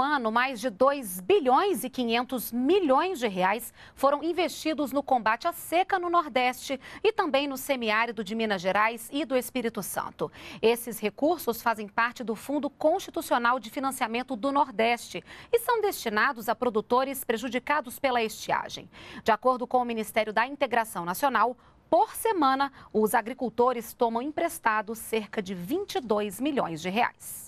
ano, mais de 2 bilhões e 500 milhões de reais foram investidos no combate à seca no Nordeste e também no semiárido de Minas Gerais e do Espírito Santo. Esses recursos fazem parte do Fundo Constitucional de Financiamento do Nordeste e são destinados a produtores prejudicados pela estiagem. De acordo com o Ministério da Integração Nacional, por semana, os agricultores tomam emprestado cerca de 22 milhões de reais.